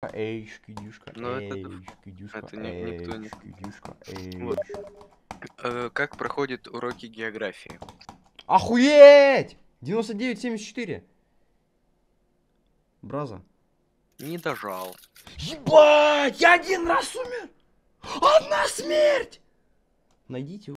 Эйшки, дюшка, Но эйшки, дюшка, это не, никто не... дюшка, вот. э, Как проходят уроки географии? Охуеть! 99,74. Браза. Не дожал. Ебать! Я один раз умер! Одна смерть! Найдите